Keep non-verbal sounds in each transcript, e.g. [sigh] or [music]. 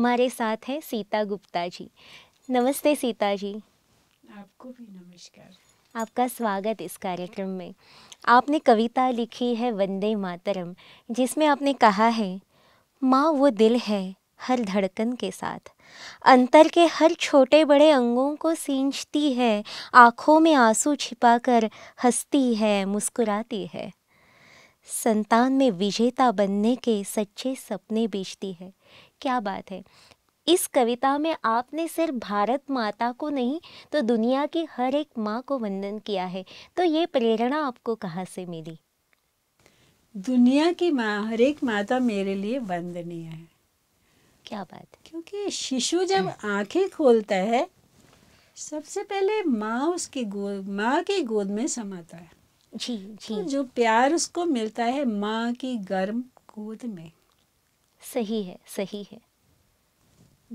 हमारे साथ हैं सीता गुप्ता जी नमस्ते सीता जी आपको भी नमस्कार आपका स्वागत इस कार्यक्रम में आपने कविता लिखी है वंदे मातरम जिसमें आपने कहा है माँ वो दिल है हर धड़कन के साथ अंतर के हर छोटे बड़े अंगों को सींचती है आँखों में आंसू छिपाकर हंसती है मुस्कुराती है संतान में विजेता बनने के सच्चे सपने बेचती है क्या बात है इस कविता में आपने सिर्फ भारत माता को नहीं तो दुनिया की हर एक माँ को वंदन किया है तो ये प्रेरणा आपको कहाँ से मिली दुनिया की माँ हर एक माता मेरे लिए वंदनीय है क्या बात क्योंकि शिशु जब आंखें खोलता है सबसे पहले माँ उसकी गोद माँ की गोद में समाता है जी जी तो जो प्यार उसको मिलता है माँ की गर्म गोद में सही है सही है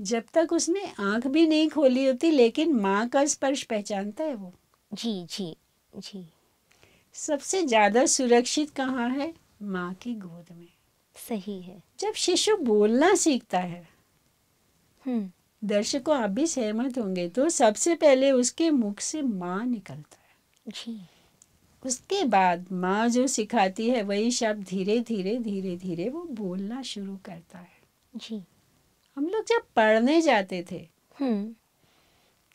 जब तक उसने आंख भी नहीं खोली होती लेकिन माँ का स्पर्श पहचानता है वो जी जी जी सबसे ज्यादा सुरक्षित कहाँ है माँ की गोद में सही है जब शिशु बोलना सीखता है हम्म। दर्शकों आप भी सहमत होंगे तो सबसे पहले उसके मुख से माँ निकलता है जी उसके बाद माँ जो सिखाती है वही शब्द धीरे धीरे धीरे धीरे वो बोलना शुरू करता है जी हम लोग जब पढ़ने जाते थे हम्म।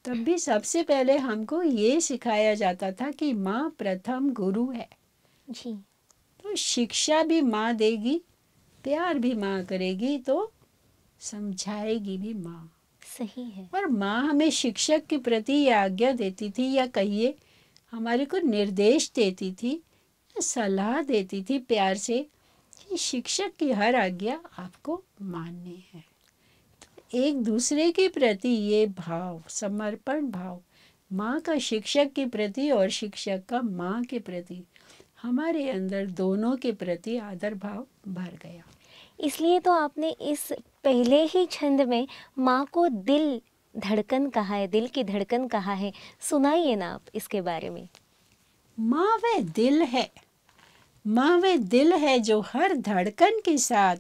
तब भी सबसे पहले हमको ये सिखाया जाता था कि माँ प्रथम गुरु है जी तो शिक्षा भी माँ देगी प्यार भी माँ करेगी तो समझाएगी भी माँ सही है और माँ हमें शिक्षक के प्रति आज्ञा देती थी या कहिए हमारे को निर्देश देती थी सलाह देती थी प्यार से कि शिक्षक की हर आज्ञा आपको माननी है तो एक दूसरे के प्रति ये भाव समर्पण भाव माँ का शिक्षक के प्रति और शिक्षक का माँ के प्रति हमारे अंदर दोनों के प्रति आदर भाव भर गया इसलिए तो आपने इस पहले ही छंद में माँ को दिल धड़कन कहा है दिल की धड़कन कहा है सुनाइए ना आप इसके बारे में माँ वह दिल है माँ वह दिल है जो हर धड़कन के साथ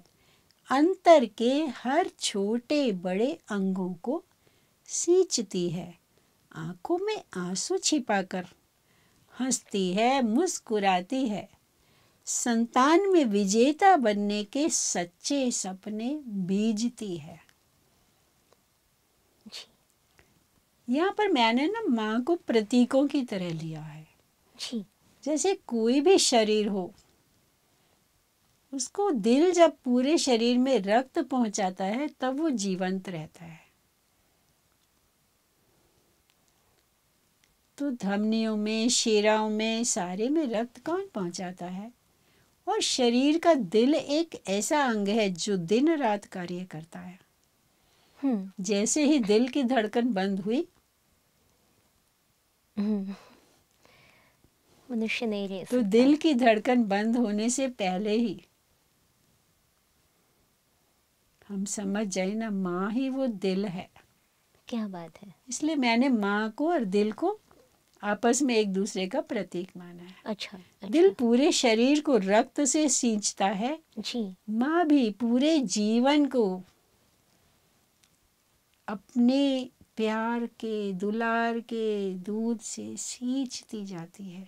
अंतर के हर छोटे बड़े अंगों को सींचती है आंखों में आंसू छिपाकर हंसती है मुस्कुराती है संतान में विजेता बनने के सच्चे सपने बीजती है यहाँ पर मैंने ना माँ को प्रतीकों की तरह लिया है जी जैसे कोई भी शरीर हो उसको दिल जब पूरे शरीर में रक्त पहुंचाता है तब वो जीवंत रहता है तो धमनियों में शेराओं में सारे में रक्त कौन पहुंचाता है और शरीर का दिल एक ऐसा अंग है जो दिन रात कार्य करता है हम्म। जैसे ही दिल की धड़कन बंद हुई मनुष्य नहीं रह तो दिल की धड़कन बंद होने से पहले ही हम समझ जाए ना माँ ही वो दिल है क्या बात है इसलिए मैंने माँ को और दिल को आपस में एक दूसरे का प्रतीक माना है अच्छा, अच्छा। दिल पूरे शरीर को रक्त से सींचता है जी माँ भी पूरे जीवन को अपने प्यार के दुलार के दूध से सींचती जाती है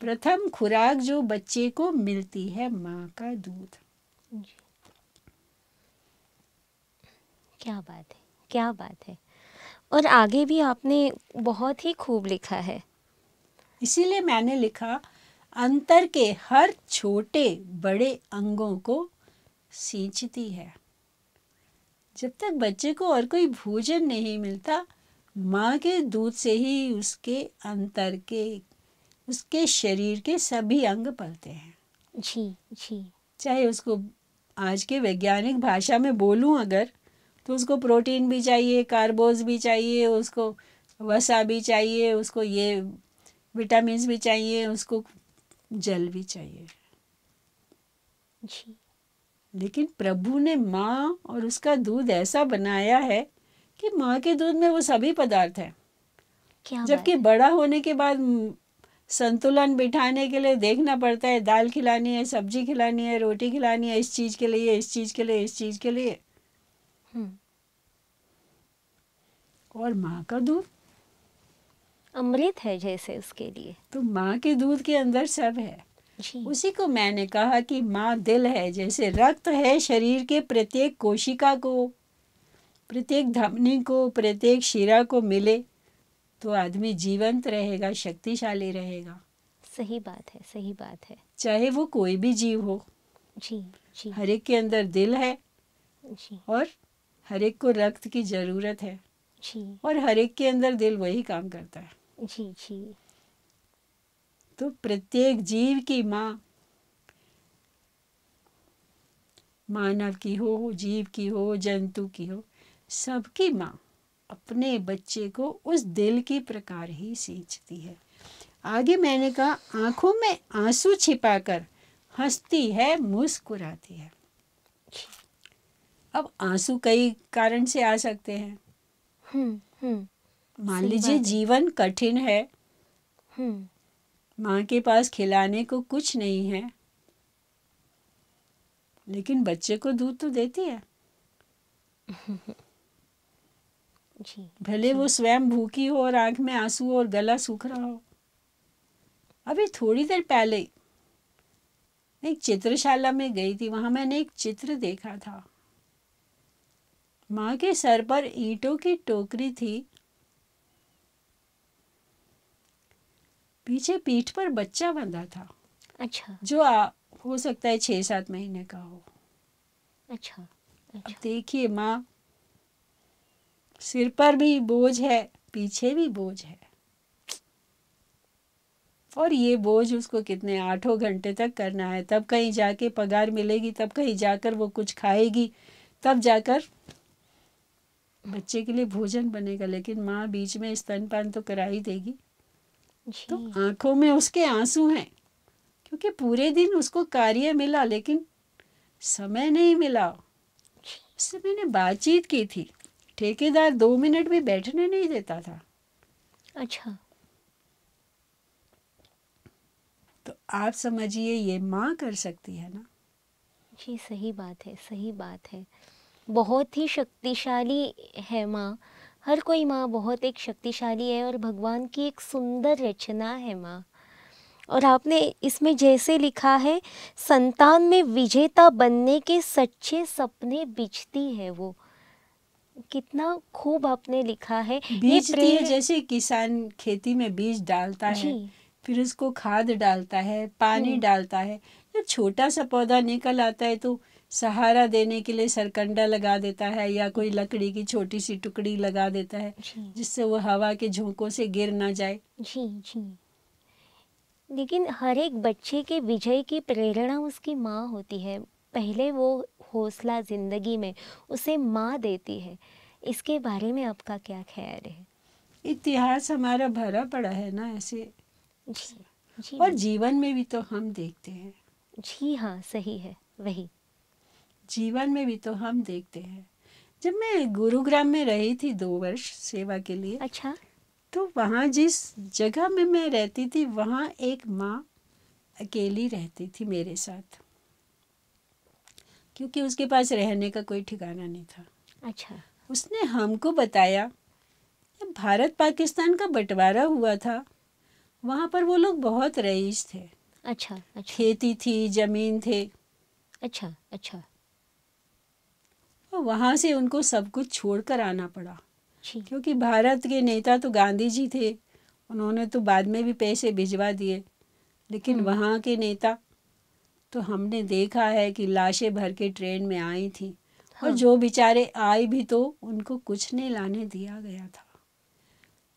प्रथम खुराक जो बच्चे को मिलती है माँ का दूध क्या बात है क्या बात है और आगे भी आपने बहुत ही खूब लिखा है इसीलिए मैंने लिखा अंतर के हर छोटे बड़े अंगों को सींचती है जब तक बच्चे को और कोई भोजन नहीं मिलता माँ के दूध से ही उसके अंतर के उसके शरीर के सभी अंग पलते हैं जी जी चाहे उसको आज के वैज्ञानिक भाषा में बोलूँ अगर तो उसको प्रोटीन भी चाहिए कार्बोज भी चाहिए उसको वसा भी चाहिए उसको ये विटामिन भी चाहिए उसको जल भी चाहिए जी लेकिन प्रभु ने माँ और उसका दूध ऐसा बनाया है कि माँ के दूध में वो सभी पदार्थ हैं जबकि बड़ा होने के बाद संतुलन बिठाने के लिए देखना पड़ता है दाल खिलानी है सब्जी खिलानी है रोटी खिलानी है इस चीज़ के लिए इस चीज़ के लिए इस चीज़ के लिए हम्म। और माँ का दूध अमृत है जैसे उसके लिए तो माँ के दूध के अंदर सब है उसी को मैंने कहा कि माँ दिल है जैसे रक्त है शरीर के प्रत्येक कोशिका को प्रत्येक धमनी को प्रत्येक शिरा को मिले तो आदमी जीवंत रहेगा शक्तिशाली रहेगा सही बात है सही बात है चाहे वो कोई भी जीव हो जी जी हर एक के अंदर दिल है जी और हर एक को रक्त की जरूरत है जी और हर एक के अंदर दिल वही काम करता है जी जी तो प्रत्येक जीव की माँ मानव की हो जीव की हो जंतु की हो सबकी माँ अपने बच्चे को उस दिल की प्रकार ही सींचती है आगे मैंने कहा आंखों में आंसू छिपाकर हंसती है मुस्कुराती है अब आंसू कई कारण से आ सकते हैं हम्म, हम्म। मान लीजिए जीवन कठिन है हम्म। माँ के पास खिलाने को कुछ नहीं है लेकिन बच्चे को दूध तो देती है [laughs] जी भले वो स्वयं भूखी हो और आंख में आंसू और गला सूख रहा हो अभी थोड़ी देर पहले एक चित्रशाला में गई थी वहां मैंने एक चित्र देखा था माँ के सर पर ईंटों की टोकरी थी पीछे पीठ पर बच्चा बंधा था अच्छा जो आ, हो सकता है छह सात महीने का हो अच्छा, अच्छा। देखिए माँ सिर पर भी बोझ है पीछे भी बोझ है और ये बोझ उसको कितने आठों घंटे तक करना है तब कहीं जाके पगार मिलेगी तब कहीं जाकर वो कुछ खाएगी तब जाकर बच्चे के लिए भोजन बनेगा लेकिन माँ बीच में स्तनपान तो करा ही देगी तो आंखों में उसके आंसू हैं क्योंकि पूरे दिन उसको कार्य मिला लेकिन समय नहीं मिला उससे मैंने बातचीत की थी ठेकेदार दो मिनट भी बैठने नहीं देता था अच्छा तो आप समझिए ये माँ कर सकती है ना जी सही बात है सही बात है बहुत ही शक्तिशाली है माँ हर कोई माँ बहुत एक शक्तिशाली है और भगवान की एक सुंदर रचना है माँ और आपने इसमें जैसे लिखा है संतान में विजेता बनने के सच्चे सपने बिछती है वो कितना खूब आपने लिखा है बीजती है जैसे किसान खेती में बीज डालता है फिर उसको खाद डालता है पानी हम्म। डालता है छोटा सा पौधा निकल आता है तो सहारा देने के लिए सरकंडा लगा देता है या कोई लकड़ी की छोटी सी टुकड़ी लगा देता है जिससे वो हवा के झोंकों से गिर ना जाए जी जी लेकिन हर एक बच्चे के विजय की प्रेरणा उसकी माँ होती है पहले वो हौसला ज़िंदगी में उसे माँ देती है इसके बारे में आपका क्या ख्याल है इतिहास हमारा भरा पड़ा है ना ऐसे जी, जी और जीवन में भी तो हम देखते हैं जी हाँ सही है वही जीवन में भी तो हम देखते हैं जब मैं गुरुग्राम में रही थी दो वर्ष सेवा के लिए अच्छा तो वहाँ जिस जगह में मैं रहती थी वहाँ एक माँ अकेली रहती थी मेरे साथ क्योंकि उसके पास रहने का कोई ठिकाना नहीं था अच्छा उसने हमको बताया भारत पाकिस्तान का बंटवारा हुआ था वहाँ पर वो लोग बहुत रईस थे अच्छा, अच्छा खेती थी जमीन थे अच्छा अच्छा वहाँ से उनको सब कुछ छोड़ कर आना पड़ा क्योंकि भारत के नेता तो गांधी जी थे उन्होंने तो बाद में भी पैसे भिजवा दिए लेकिन हम्म। वहाँ के नेता तो हमने देखा है कि लाशें भर के ट्रेन में आई थी हाँ। और जो बेचारे आए भी तो उनको कुछ नहीं लाने दिया गया था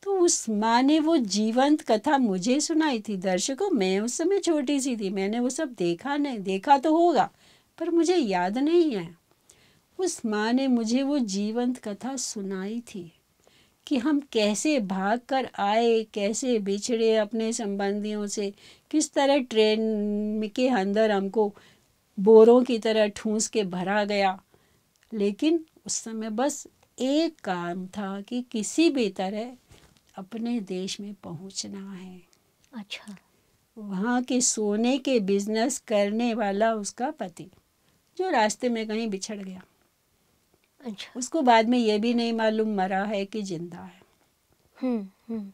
तो उस माँ ने वो जीवंत कथा मुझे सुनाई थी दर्शकों मैं उस समय छोटी सी थी मैंने वो सब देखा नहीं देखा तो होगा पर मुझे याद नहीं है उस माँ ने मुझे वो जीवंत कथा सुनाई थी कि हम कैसे भाग कर आए कैसे बिछड़े अपने संबंधियों से किस तरह ट्रेन के अंदर हमको बोरों की तरह ठूंस के भरा गया लेकिन उस समय बस एक काम था कि किसी भी तरह अपने देश में पहुंचना है अच्छा वहाँ के सोने के बिजनेस करने वाला उसका पति जो रास्ते में कहीं बिछड़ गया अच्छा उसको बाद में ये भी नहीं मालूम मरा है कि जिंदा है हम्म, हम्म।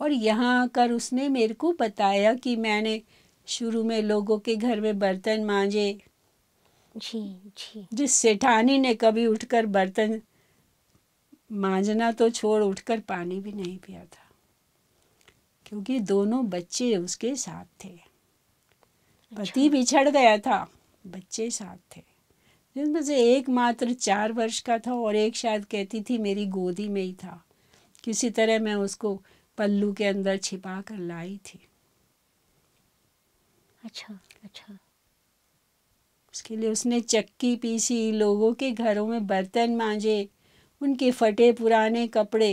और यहाँ आकर उसने मेरे को बताया कि मैंने शुरू में लोगों के घर में बर्तन मांजे जी जी जिस सेठानी ने कभी उठकर बर्तन मांजना तो छोड़ उठकर पानी भी नहीं पिया था क्योंकि दोनों बच्चे उसके साथ थे पति अच्छा। बिछड़ गया था बच्चे साथ थे जिनमें से एक मात्र चार वर्ष का था और एक शायद कहती थी मेरी गोदी में ही था किसी तरह मैं उसको पल्लू के अंदर छिपा कर लाई थी अच्छा अच्छा उसके लिए उसने चक्की पीसी लोगों के घरों में बर्तन मांजे उनके फटे पुराने कपड़े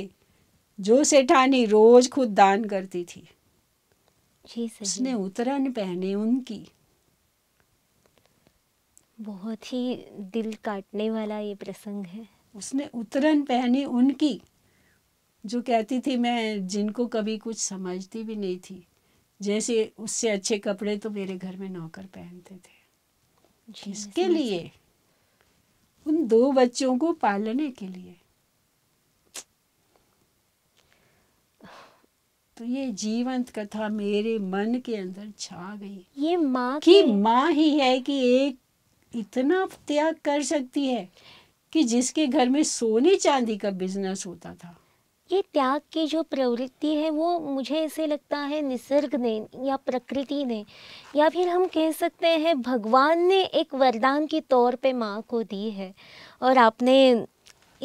जो सेठानी रोज खुद दान करती थी उसने उतरन पहने उनकी बहुत ही दिल काटने वाला ये प्रसंग है उसने उतरन पहनी उनकी जो कहती थी मैं जिनको कभी कुछ समझती भी नहीं थी जैसे उससे अच्छे कपड़े तो मेरे घर में नौकर पहनते थे इसके लिए उन दो बच्चों को पालने के लिए तो ये जीवंत कथा मेरे मन के अंदर छा गई ये माँ की माँ ही है कि एक इतना त्याग कर सकती है कि जिसके घर में सोने चांदी का बिजनेस होता था ये त्याग की जो प्रवृत्ति है वो मुझे ऐसे लगता है निसर्ग ने या प्रकृति ने या फिर हम कह सकते हैं भगवान ने एक वरदान के तौर पे माँ को दी है और आपने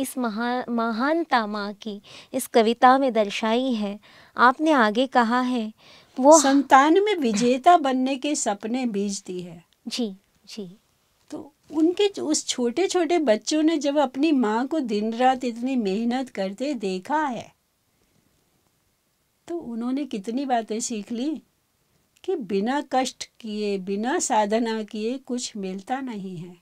इस महा महानता माँ की इस कविता में दर्शाई है आपने आगे कहा है वो संतान में विजेता बनने के सपने बीज दी है जी जी उनके उस छोटे छोटे बच्चों ने जब अपनी माँ को दिन रात इतनी मेहनत करते देखा है तो उन्होंने कितनी बातें सीख ली कि बिना कष्ट किए बिना साधना किए कुछ मिलता नहीं है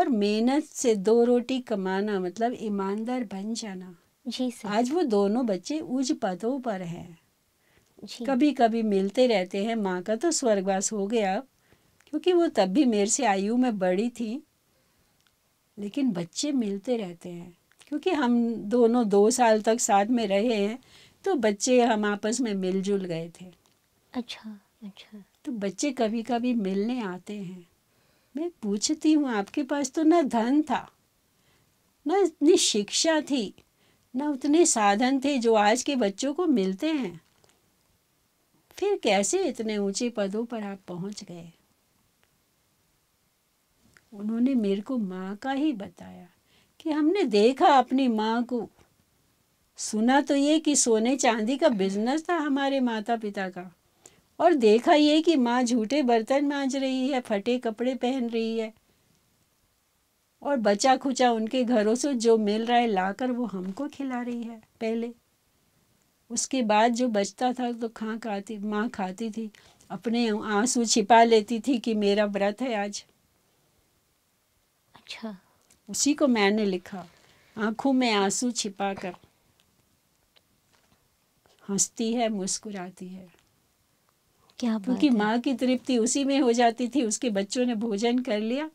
और मेहनत से दो रोटी कमाना मतलब ईमानदार बन जाना जी सर आज वो दोनों बच्चे उज पदों पर हैं कभी कभी मिलते रहते हैं माँ का तो स्वर्गवास हो गया क्योंकि वो तब भी मेरे से आयु में बड़ी थी लेकिन बच्चे मिलते रहते हैं क्योंकि हम दोनों दो साल तक साथ में रहे हैं तो बच्चे हम आपस में मिलजुल गए थे अच्छा अच्छा तो बच्चे कभी कभी मिलने आते हैं मैं पूछती हूँ आपके पास तो ना धन था ना इतनी शिक्षा थी ना उतने साधन थे जो आज के बच्चों को मिलते हैं फिर कैसे इतने ऊंचे पदों पर आप पहुंच गए उन्होंने मेरे को माँ का ही बताया कि हमने देखा अपनी माँ को सुना तो ये कि सोने चांदी का बिजनेस था हमारे माता पिता का और देखा ये कि माँ झूठे बर्तन मांझ रही है फटे कपड़े पहन रही है और बचा खुचा उनके घरों से जो मिल रहा है लाकर वो हमको खिला रही है पहले उसके बाद जो बचता था तो खा खाती माँ खाती थी अपने आंसू छिपा लेती थी कि मेरा व्रत है आज लिखा उसी को मैंने लिखा आंखों में आंसू छिपा कर हंसती है मुस्कुराती है क्या क्योंकि माँ की तृप्ति उसी में हो जाती थी उसके बच्चों ने भोजन कर लिया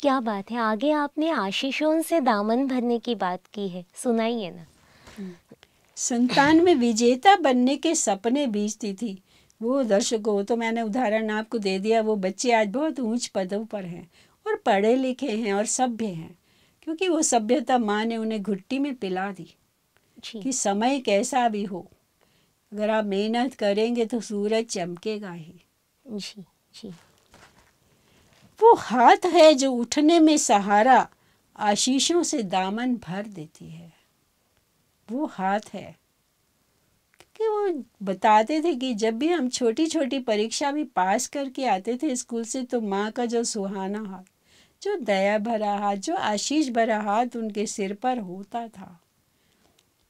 क्या बात है आगे आपने आशीषों से दामन भरने की बात की है सुनाइए ना हम्म। संतान में विजेता बनने के सपने बीजती थी वो दर्शकों तो मैंने उदाहरण आपको दे दिया वो बच्चे आज बहुत ऊंच पदों पर हैं और पढ़े लिखे हैं और सभ्य हैं क्योंकि वो सभ्यता माँ ने उन्हें घुट्टी में पिला दी कि समय कैसा भी हो अगर आप मेहनत करेंगे तो सूरज चमकेगा ही जी जी वो हाथ है जो उठने में सहारा आशीषों से दामन भर देती है वो हाथ है कि वो बताते थे कि जब भी हम छोटी छोटी परीक्षा भी पास करके आते थे स्कूल से तो माँ का जो सुहाना हाथ जो दया भरा हाथ जो आशीष भरा हाथ उनके सिर पर होता था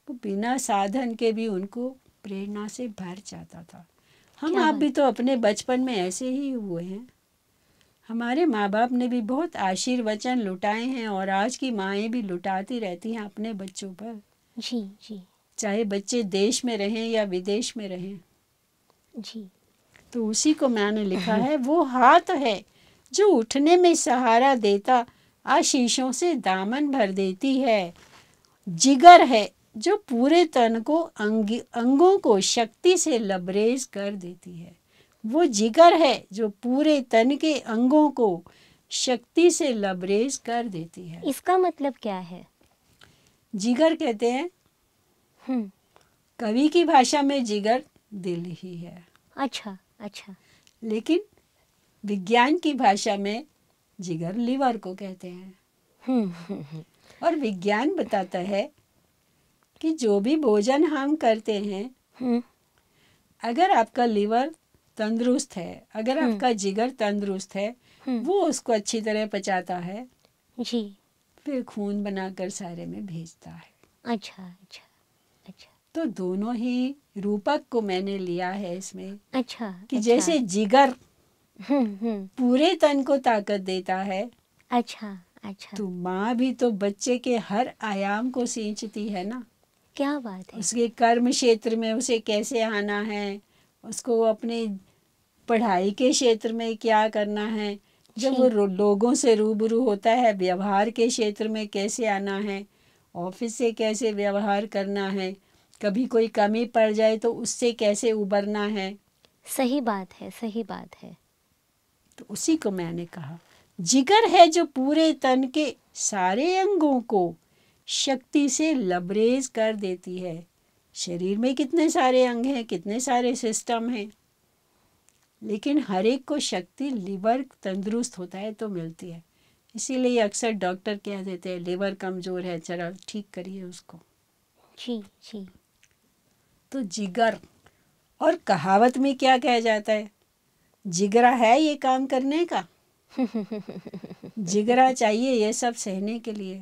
वो बिना साधन के भी उनको प्रेरणा से भर जाता था हम आप भी तो अपने बचपन में ऐसे ही हुए हैं हमारे माँ बाप ने भी बहुत आशीर्वचन लुटाए हैं और आज की माएँ भी लुटाती रहती हैं अपने बच्चों पर जी जी चाहे बच्चे देश में रहें या विदेश में रहें जी तो उसी को मैंने लिखा [laughs] है वो हाथ है जो उठने में सहारा देता आशीषों से दामन भर देती है जिगर है जो पूरे तन को अंग अंगों को शक्ति से लबरेज कर देती है वो जिगर है जो पूरे तन के अंगों को शक्ति से लबरेज कर देती है इसका मतलब क्या है जिगर कहते हैं हम्म। कवि की भाषा में जिगर दिल ही है अच्छा अच्छा लेकिन विज्ञान की भाषा में जिगर लिवर को कहते हैं हम्म, हम्म, और विज्ञान बताता है कि जो भी भोजन हम करते हैं अगर आपका लिवर तंदुरुस्त है अगर आपका जिगर तंदुरुस्त है वो उसको अच्छी तरह पचाता है जी फिर खून बनाकर सारे में भेजता है अच्छा अच्छा तो दोनों ही रूपक को मैंने लिया है इसमें अच्छा कि अच्छा। जैसे जिगर हम्म, हम्म। पूरे तन को ताकत देता है अच्छा अच्छा तो माँ भी तो बच्चे के हर आयाम को सींचती है ना क्या बात है उसके कर्म क्षेत्र में उसे कैसे आना है उसको अपने पढ़ाई के क्षेत्र में क्या करना है जब वो लोगों से रूबरू होता है व्यवहार के क्षेत्र में कैसे आना है ऑफिस से कैसे व्यवहार करना है कभी कोई कमी पड़ जाए तो उससे कैसे उबरना है सही बात है सही बात है तो उसी को मैंने कहा जिगर है जो पूरे तन के सारे अंगों को शक्ति से लबरेज कर देती है शरीर में कितने सारे अंग हैं कितने सारे सिस्टम हैं लेकिन हर एक को शक्ति लिवर तंदुरुस्त होता है तो मिलती है इसीलिए अक्सर डॉक्टर कह देते हैं लीवर कमज़ोर है चलो ठीक करिए उसको जी जी तो जिगर और कहावत में क्या कहा जाता है जिगरा है ये काम करने का [laughs] जिगरा चाहिए ये सब सहने के लिए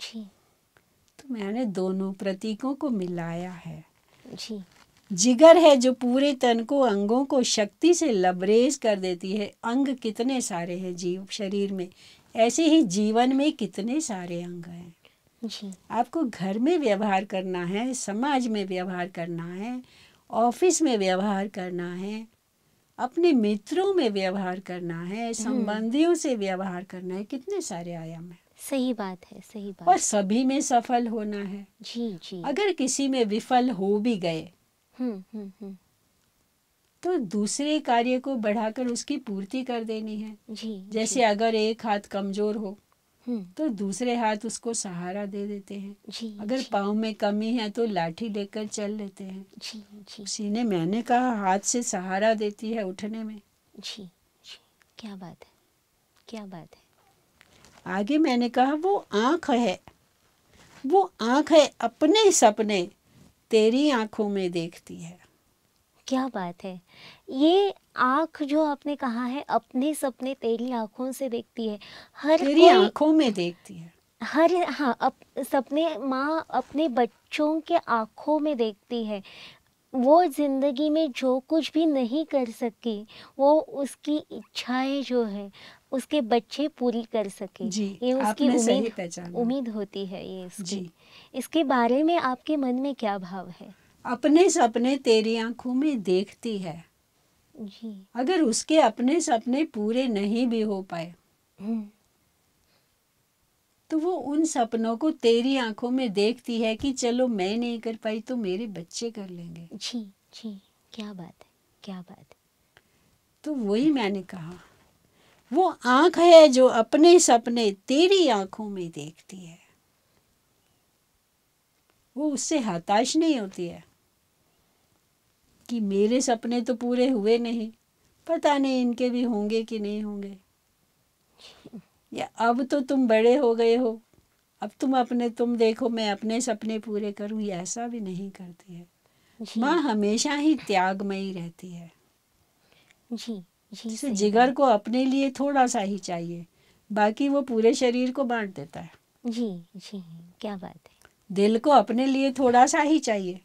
जी तो मैंने दोनों प्रतीकों को मिलाया है जी जिगर है जो पूरे तन को अंगों को शक्ति से लबरेज कर देती है अंग कितने सारे हैं जीव शरीर में ऐसे ही जीवन में कितने सारे अंग हैं आपको घर में व्यवहार करना है समाज में व्यवहार करना है ऑफिस में व्यवहार करना है अपने मित्रों में व्यवहार करना है हम्म। संबंधियों से व्यवहार करना है कितने सारे आयाम है सही बात है सही बात और सभी में सफल होना है जी जी अगर किसी में विफल हो भी गए हम्म, हम्म, तो दूसरे कार्य को बढ़ाकर उसकी पूर्ति कर देनी है जी जैसे जी. अगर एक हाथ कमजोर हो हम्म। तो दूसरे हाथ उसको सहारा दे देते हैं जी, अगर पाँव में कमी है तो लाठी लेकर चल लेते हैं जी, जी। उसी ने मैंने कहा हाथ से सहारा देती है उठने में जी, जी क्या बात है क्या बात है आगे मैंने कहा वो आँख है वो आँख है अपने सपने तेरी आँखों में देखती है क्या बात है ये आँख जो आपने कहा है अपने सपने तेरी आँखों से देखती है हर तेरी आँखों में देखती है हर हाँ अप, सपने माँ अपने बच्चों के आँखों में देखती है वो ज़िंदगी में जो कुछ भी नहीं कर सकी वो उसकी इच्छाएं जो है उसके बच्चे पूरी कर सके ये उसकी उम्मीद उम्मीद होती है ये इसकी इसके बारे में आपके मन में क्या भाव है अपने सपने तेरी आंखों में देखती है जी अगर उसके अपने सपने पूरे नहीं भी हो पाए हम्म। तो वो उन सपनों को तेरी आंखों में देखती है कि चलो मैं नहीं कर पाई तो मेरे बच्चे कर लेंगे जी जी क्या बात है क्या बात है तो वही मैंने कहा वो आंख है जो अपने सपने तेरी आंखों में देखती है वो उससे हताश नहीं होती है कि मेरे सपने तो पूरे हुए नहीं पता नहीं इनके भी होंगे कि नहीं होंगे या अब तो तुम बड़े हो गए हो अब तुम अपने तुम देखो मैं अपने सपने पूरे करूं ये ऐसा भी नहीं करती है माँ हमेशा ही त्यागमयी रहती है जी जी जिगर को अपने लिए थोड़ा सा ही चाहिए बाकी वो पूरे शरीर को बांट देता है जी जी क्या बात है दिल को अपने लिए थोड़ा सा ही चाहिए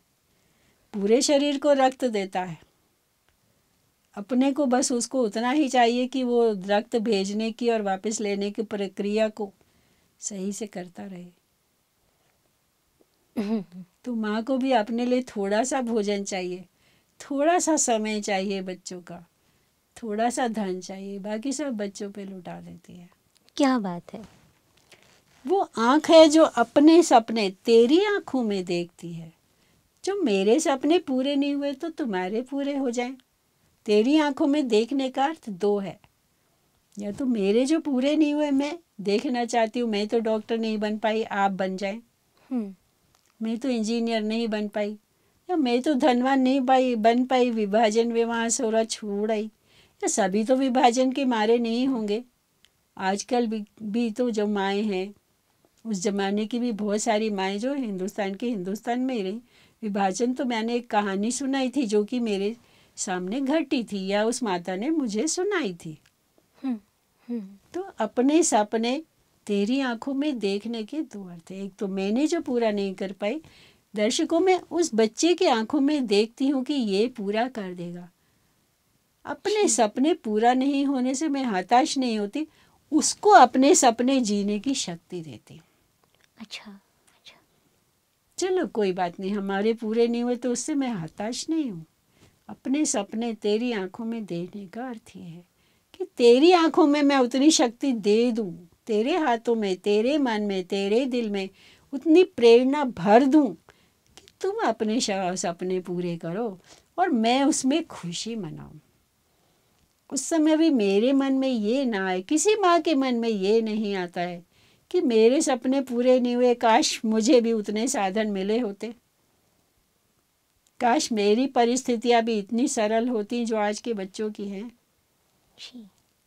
पूरे शरीर को रक्त देता है अपने को बस उसको उतना ही चाहिए कि वो रक्त भेजने की और वापस लेने की प्रक्रिया को सही से करता रहे [laughs] तो माँ को भी अपने लिए थोड़ा सा भोजन चाहिए थोड़ा सा समय चाहिए बच्चों का थोड़ा सा धन चाहिए बाकी सब बच्चों पे लुटा देती है क्या बात है वो आँख है जो अपने सपने तेरी आँखों में देखती है जो मेरे सपने पूरे नहीं हुए तो तुम्हारे पूरे हो जाएं तेरी आंखों में देखने का अर्थ दो है या तो मेरे जो पूरे नहीं हुए मैं देखना चाहती हूँ मैं तो डॉक्टर नहीं बन पाई आप बन जाए हम्म। मैं तो इंजीनियर नहीं बन पाई या मैं तो धनवान नहीं पाई बन पाई विभाजन विवाह और छोड़ आई या सभी तो विभाजन के मारे नहीं होंगे आजकल भी, भी तो जो माएँ हैं उस जमाने की भी बहुत सारी माएँ जो हिंदुस्तान के हिंदुस्तान में ही रहीं विभाजन तो मैंने एक कहानी सुनाई थी जो कि मेरे सामने घटी थी या उस माता ने मुझे सुनाई थी हम्म, हम्म। तो अपने सपने तेरी आंखों में देखने के दो अर्थ एक तो मैंने जो पूरा नहीं कर पाई दर्शकों में उस बच्चे की आंखों में देखती हूँ कि ये पूरा कर देगा अपने अच्छा। सपने पूरा नहीं होने से मैं हताश नहीं होती उसको अपने सपने जीने की शक्ति देती अच्छा चलो कोई बात नहीं हमारे पूरे नहीं हुए तो उससे मैं हताश नहीं हूँ अपने सपने तेरी आंखों में देने का अर्थ ये है कि तेरी आंखों में मैं उतनी शक्ति दे दूँ तेरे हाथों में तेरे मन में तेरे दिल में उतनी प्रेरणा भर दूँ कि तुम अपने सपने पूरे करो और मैं उसमें खुशी मनाऊँ उस समय भी मेरे मन में ये ना आए किसी माँ के मन में ये नहीं आता है कि मेरे सपने पूरे नहीं हुए काश मुझे भी उतने साधन मिले होते काश मेरी परिस्थितियाँ भी इतनी सरल होती जो आज के बच्चों की हैं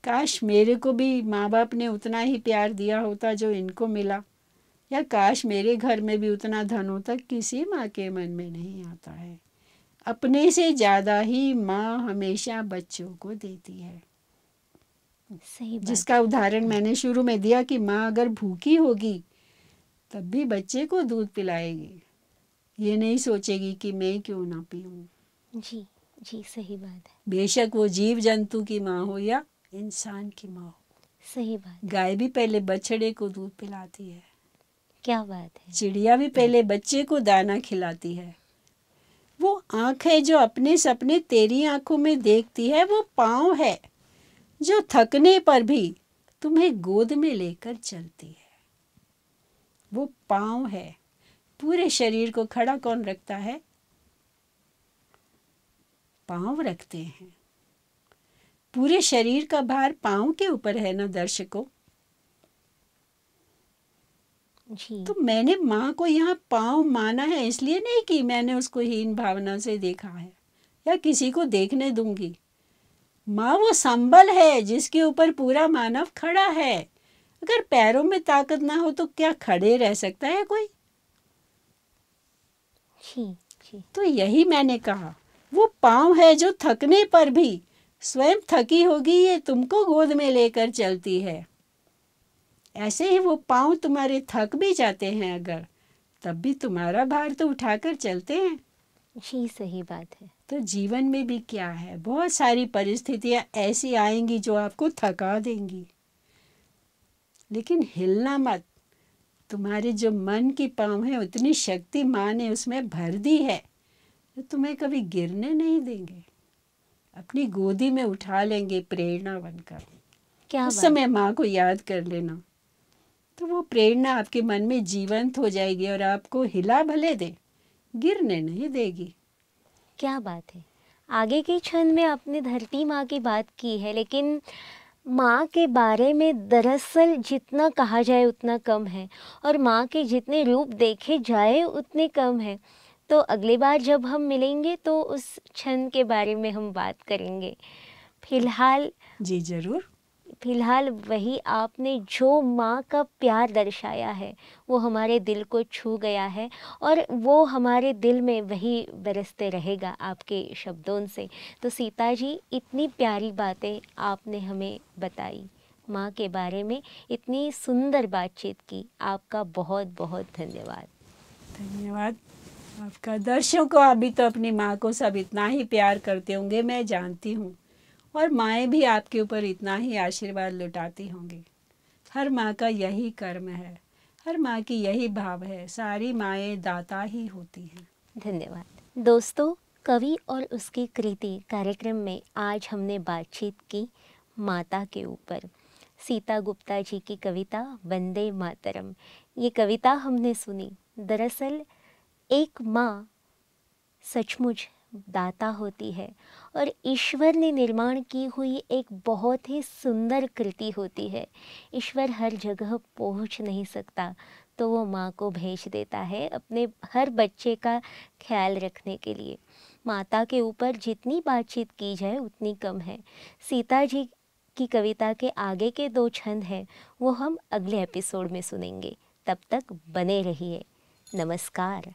काश मेरे को भी माँ बाप ने उतना ही प्यार दिया होता जो इनको मिला या काश मेरे घर में भी उतना धन होता किसी माँ के मन में नहीं आता है अपने से ज़्यादा ही माँ हमेशा बच्चों को देती है सही बात जिसका उदाहरण मैंने शुरू में दिया कि माँ अगर भूखी होगी तब भी बच्चे को दूध पिलाएगी ये नहीं सोचेगी कि मैं क्यों ना पीऊ जी जी सही बात है बेशक वो जीव जंतु की माँ हो या इंसान की माँ हो सही बात गाय भी पहले बछड़े को दूध पिलाती है क्या बात है चिड़िया भी पहले बच्चे को दाना खिलाती है वो आँख है जो अपने सपने तेरी आंखों में देखती है वो पाँव है जो थकने पर भी तुम्हें गोद में लेकर चलती है वो पांव है पूरे शरीर को खड़ा कौन रखता है पांव रखते हैं पूरे शरीर का भार पांव के ऊपर है ना दर्शकों तो मैंने माँ को यहाँ पांव माना है इसलिए नहीं कि मैंने उसको हीन भावना से देखा है या किसी को देखने दूंगी माँ वो संबल है जिसके ऊपर पूरा मानव खड़ा है अगर पैरों में ताकत ना हो तो क्या खड़े रह सकता है कोई जी, जी। तो यही मैंने कहा वो पाँव है जो थकने पर भी स्वयं थकी होगी ये तुमको गोद में लेकर चलती है ऐसे ही वो पाँव तुम्हारे थक भी जाते हैं अगर तब भी तुम्हारा भार तो उठाकर चलते हैं जी सही बात है तो जीवन में भी क्या है बहुत सारी परिस्थितियाँ ऐसी आएंगी जो आपको थका देंगी लेकिन हिलना मत तुम्हारे जो मन की पाँव है उतनी शक्ति माँ ने उसमें भर दी है तो तुम्हें कभी गिरने नहीं देंगे अपनी गोदी में उठा लेंगे प्रेरणा बनकर क्या उस समय माँ को याद कर लेना तो वो प्रेरणा आपके मन में जीवंत हो जाएगी और आपको हिला भले दे गिरने नहीं देगी क्या बात है आगे के क्षण में आपने धरती माँ की बात की है लेकिन माँ के बारे में दरअसल जितना कहा जाए उतना कम है और माँ के जितने रूप देखे जाए उतने कम है तो अगली बार जब हम मिलेंगे तो उस क्षण के बारे में हम बात करेंगे फिलहाल जी ज़रूर फ़िलहाल वही आपने जो माँ का प्यार दर्शाया है वो हमारे दिल को छू गया है और वो हमारे दिल में वही बरसते रहेगा आपके शब्दों से तो सीता जी इतनी प्यारी बातें आपने हमें बताई माँ के बारे में इतनी सुंदर बातचीत की आपका बहुत बहुत धन्यवाद धन्यवाद आपका दर्शकों अभी तो अपनी माँ को सब इतना ही प्यार करते होंगे मैं जानती हूँ और माएँ भी आपके ऊपर इतना ही आशीर्वाद लुटाती होंगी हर माँ का यही कर्म है हर माँ की यही भाव है सारी माएँ दाता ही होती हैं धन्यवाद दोस्तों कवि और उसकी कृति कार्यक्रम में आज हमने बातचीत की माता के ऊपर सीता गुप्ता जी की कविता वंदे मातरम ये कविता हमने सुनी दरअसल एक माँ सचमुच दाता होती है और ईश्वर ने निर्माण की हुई एक बहुत ही सुंदर कृति होती है ईश्वर हर जगह पहुंच नहीं सकता तो वो माँ को भेज देता है अपने हर बच्चे का ख्याल रखने के लिए माता के ऊपर जितनी बातचीत की जाए उतनी कम है सीता जी की कविता के आगे के दो छंद हैं वो हम अगले एपिसोड में सुनेंगे तब तक बने रहिए नमस्कार